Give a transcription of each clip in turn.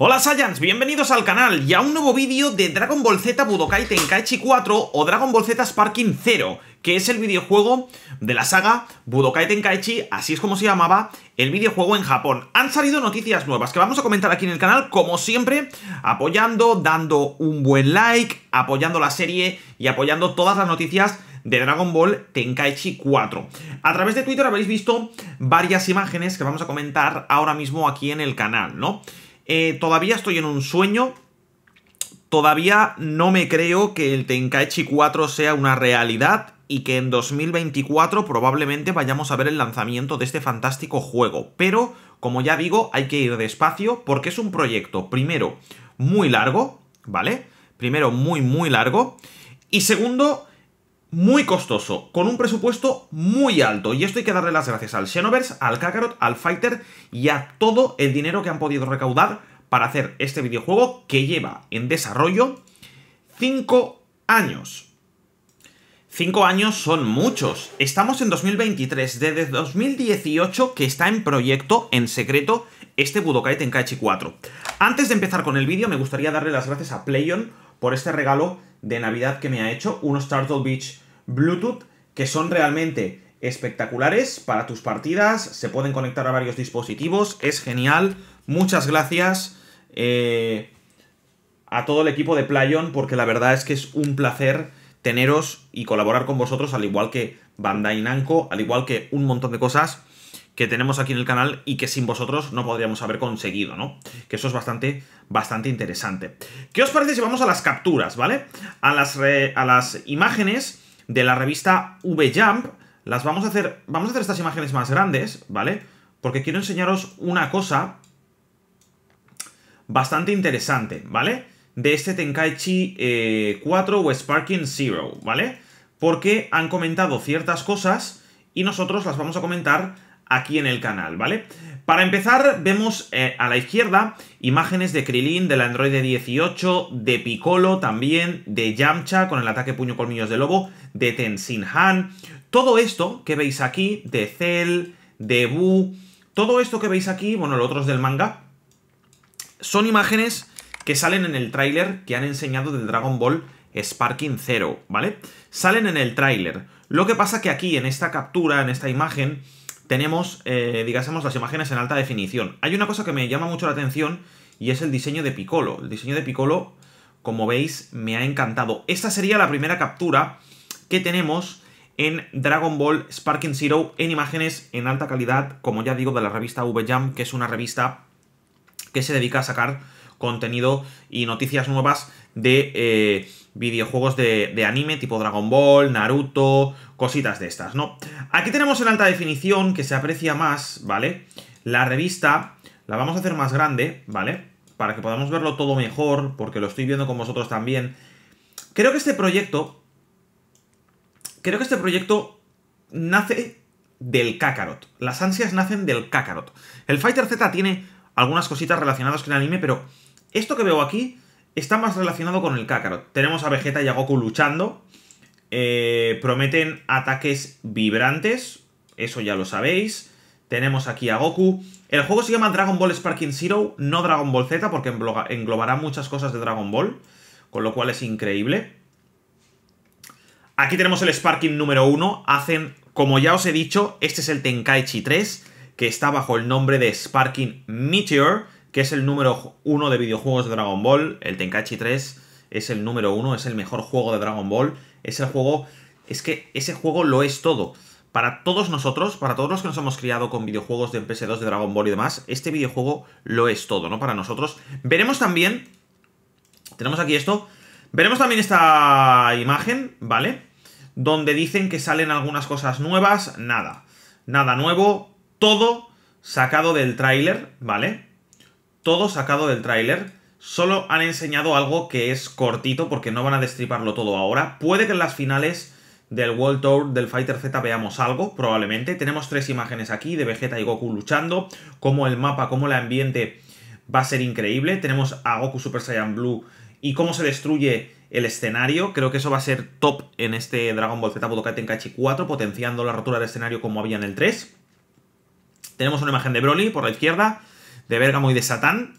Hola Saiyans, bienvenidos al canal y a un nuevo vídeo de Dragon Ball Z Budokai Tenkaichi 4 o Dragon Ball Z Sparking 0, que es el videojuego de la saga Budokai Tenkaichi, así es como se llamaba el videojuego en Japón. Han salido noticias nuevas que vamos a comentar aquí en el canal, como siempre, apoyando, dando un buen like, apoyando la serie y apoyando todas las noticias de Dragon Ball Tenkaichi 4. A través de Twitter habéis visto varias imágenes que vamos a comentar ahora mismo aquí en el canal, ¿no? Eh, todavía estoy en un sueño. Todavía no me creo que el Tenkaichi 4 sea una realidad y que en 2024 probablemente vayamos a ver el lanzamiento de este fantástico juego. Pero, como ya digo, hay que ir despacio porque es un proyecto, primero, muy largo, ¿vale? Primero, muy, muy largo. Y segundo, muy costoso, con un presupuesto muy alto. Y esto hay que darle las gracias al Xenoverse, al Kakarot, al Fighter y a todo el dinero que han podido recaudar para hacer este videojuego que lleva en desarrollo 5 años. 5 años son muchos. Estamos en 2023, desde 2018 que está en proyecto, en secreto, este Budokai Tenkaichi 4. Antes de empezar con el vídeo, me gustaría darle las gracias a Playon por este regalo de Navidad que me ha hecho, unos Turtle Beach Bluetooth que son realmente espectaculares para tus partidas, se pueden conectar a varios dispositivos, es genial, muchas gracias eh, a todo el equipo de Playon porque la verdad es que es un placer teneros y colaborar con vosotros al igual que Bandai Namco, al igual que un montón de cosas que tenemos aquí en el canal y que sin vosotros no podríamos haber conseguido, ¿no? Que eso es bastante, bastante interesante. ¿Qué os parece si vamos a las capturas, ¿vale? A las, a las imágenes de la revista VJump, las vamos a hacer, vamos a hacer estas imágenes más grandes, ¿vale? Porque quiero enseñaros una cosa bastante interesante, ¿vale? De este Tenkaichi 4 eh, o Sparking Zero, ¿vale? Porque han comentado ciertas cosas y nosotros las vamos a comentar aquí en el canal, ¿vale? Para empezar, vemos eh, a la izquierda imágenes de Krilin, del Android 18, de Piccolo también, de Yamcha con el ataque puño colmillos de lobo, de Tenzin Han. Todo esto que veis aquí, de Cell, de Bu, todo esto que veis aquí, bueno, los otros del manga, son imágenes que salen en el tráiler que han enseñado del Dragon Ball Sparking Zero, ¿vale? Salen en el tráiler. Lo que pasa que aquí, en esta captura, en esta imagen, tenemos, eh, digásemos, las imágenes en alta definición. Hay una cosa que me llama mucho la atención y es el diseño de Piccolo. El diseño de Piccolo, como veis, me ha encantado. Esta sería la primera captura que tenemos en Dragon Ball Sparking Zero en imágenes en alta calidad, como ya digo, de la revista VJAM, que es una revista que se dedica a sacar contenido y noticias nuevas de eh, videojuegos de, anime tipo Dragon Ball, Naruto, cositas de estas, ¿no? Aquí tenemos en alta definición, que se aprecia más, ¿vale? La revista la vamos a hacer más grande, ¿vale? Para que podamos verlo todo mejor, porque lo estoy viendo con vosotros también. Creo que este proyecto... Creo que este proyecto nace del Kakarot. Las ansias nacen del Kakarot. El Fighter Z tiene algunas cositas relacionadas con el anime, pero esto que veo aquí está más relacionado con el Kakarot. Tenemos a Vegeta y a Goku luchando. Eh, prometen ataques vibrantes. Eso ya lo sabéis. Tenemos aquí a Goku. El juego se llama Dragon Ball Sparking Zero, no Dragon Ball Z, porque englobará muchas cosas de Dragon Ball. Con lo cual es increíble. Aquí tenemos el Sparking número 1. Hacen, como ya os he dicho, este es el Tenkaichi 3, que está bajo el nombre de Sparking Meteor que es el número uno de videojuegos de Dragon Ball. El Tenkachi 3 es el número uno, es el mejor juego de Dragon Ball. Es el juego. Es que ese juego lo es todo. Para todos nosotros, para todos los que nos hemos criado con videojuegos de PS2 de Dragon Ball y demás, este videojuego lo es todo, ¿no? Para nosotros. Veremos también. Tenemos aquí esto. Veremos también esta imagen, ¿vale? Donde dicen que salen algunas cosas nuevas. Nada. Nada nuevo. Todo sacado del tráiler, ¿vale? todo sacado del tráiler. Solo han enseñado algo que es cortito porque no van a destriparlo todo ahora. Puede que en las finales del World Tour del Fighter Z veamos algo, probablemente. Tenemos tres imágenes aquí de Vegeta y Goku luchando, cómo el mapa, cómo el ambiente va a ser increíble. Tenemos a Goku Super Saiyan Blue y cómo se destruye el escenario. Creo que eso va a ser top en este Dragon Ball Z Budokai Tenkaichi 4, potenciando la rotura de escenario como había en el 3. Tenemos una imagen de Broly por la izquierda, de Bergamo y de Satán.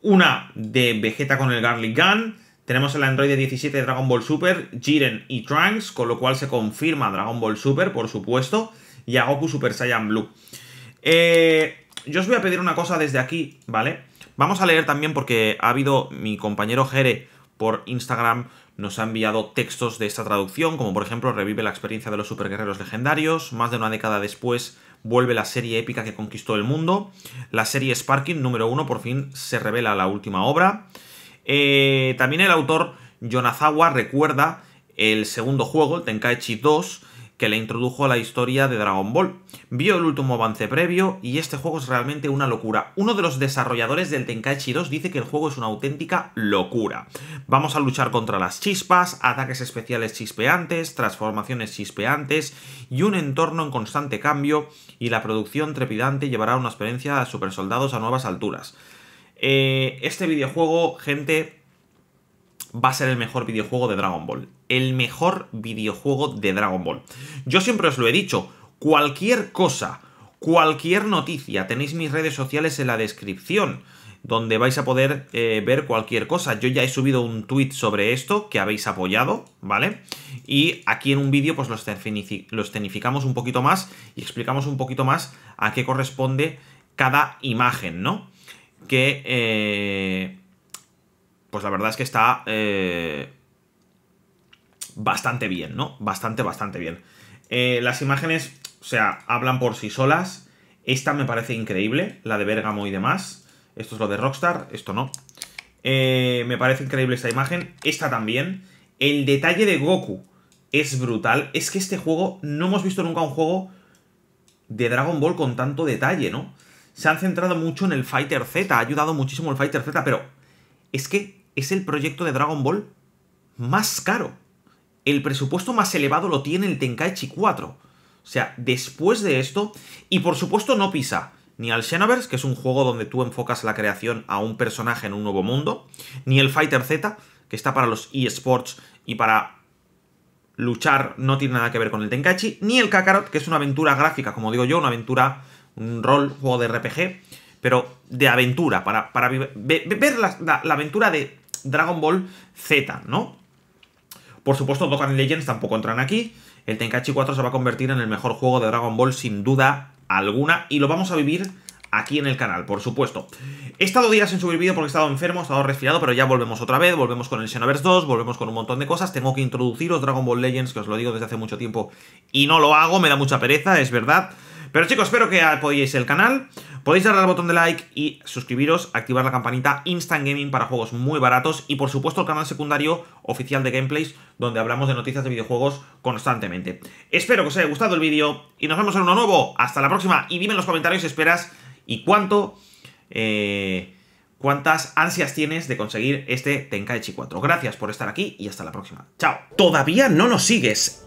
Una de Vegeta con el Garlic Gun. Tenemos el Android 17 de Dragon Ball Super, Jiren y Trunks, con lo cual se confirma Dragon Ball Super, por supuesto, y a Goku Super Saiyan Blue. Eh, yo os voy a pedir una cosa desde aquí, ¿vale? Vamos a leer también porque ha habido mi compañero Jere por Instagram nos ha enviado textos de esta traducción, como por ejemplo revive la experiencia de los superguerreros legendarios, más de una década después vuelve la serie épica que conquistó el mundo. La serie Sparking número uno, por fin se revela la última obra. Eh, también el autor Yonazawa recuerda el segundo juego, el Tenkaichi 2, que le introdujo a la historia de Dragon Ball. Vio el último avance previo y este juego es realmente una locura. Uno de los desarrolladores del Tenkaichi 2 dice que el juego es una auténtica locura. Vamos a luchar contra las chispas, ataques especiales chispeantes, transformaciones chispeantes y un entorno en constante cambio y la producción trepidante llevará una experiencia a soldados a nuevas alturas. Eh, este videojuego, gente, va a ser el mejor videojuego de Dragon Ball. El mejor videojuego de Dragon Ball. Yo siempre os lo he dicho, cualquier cosa, cualquier noticia, tenéis mis redes sociales en la descripción donde vais a poder eh, ver cualquier cosa. Yo ya he subido un tweet sobre esto que habéis apoyado, ¿vale? Y aquí en un vídeo pues los, los tenificamos un poquito más y explicamos un poquito más a qué corresponde cada imagen, ¿no? Que eh, pues la verdad es que está eh, bastante bien, ¿no? Bastante, bastante bien. Eh, las imágenes, o sea, hablan por sí solas. Esta me parece increíble, la de Bergamo y demás. Esto es lo de Rockstar, esto no. Eh, me parece increíble esta imagen, esta también. El detalle de Goku es brutal. Es que este juego, no hemos visto nunca un juego de Dragon Ball con tanto detalle, ¿no? Se han centrado mucho en el Fighter Z, ha ayudado muchísimo el Fighter Z, pero es que es el proyecto de Dragon Ball más caro. El presupuesto más elevado lo tiene el Tenkaichi 4. O sea, después de esto, y por supuesto no pisa ni al Xenoverse, que es un juego donde tú enfocas la creación a un personaje en un nuevo mundo, ni el Fighter Z, que está para los eSports y para luchar no tiene nada que ver con el Tenkaichi, ni el Kakarot, que es una aventura gráfica, como digo yo, una aventura, un rol, juego de RPG, pero de aventura, para, para ver la aventura de Dragon Ball Z, ¿no? Por supuesto, Dokkan Legends tampoco entran aquí. El Tenkaichi 4 se va a convertir en el mejor juego de Dragon Ball sin duda alguna y lo vamos a vivir aquí en el canal, por supuesto. He estado días sin subir vídeo porque he estado enfermo, he estado resfriado, pero ya volvemos otra vez, volvemos con el Xenoverse 2, volvemos con un montón de cosas. Tengo que introduciros Dragon Ball Legends, que os lo digo desde hace mucho tiempo y no lo hago, me da mucha pereza, es verdad. Pero chicos, espero que apoyéis el canal. Podéis darle al botón de like y suscribiros, activar la campanita Instant Gaming para juegos muy baratos y por supuesto el canal secundario oficial de gameplays donde hablamos de noticias de videojuegos constantemente. Espero que os haya gustado el vídeo y nos vemos en uno nuevo. Hasta la próxima y dime en los comentarios si esperas y cuánto... Eh, cuántas ansias tienes de conseguir este Tenkaichi 4. Gracias por estar aquí y hasta la próxima. ¡Chao! Todavía no nos sigues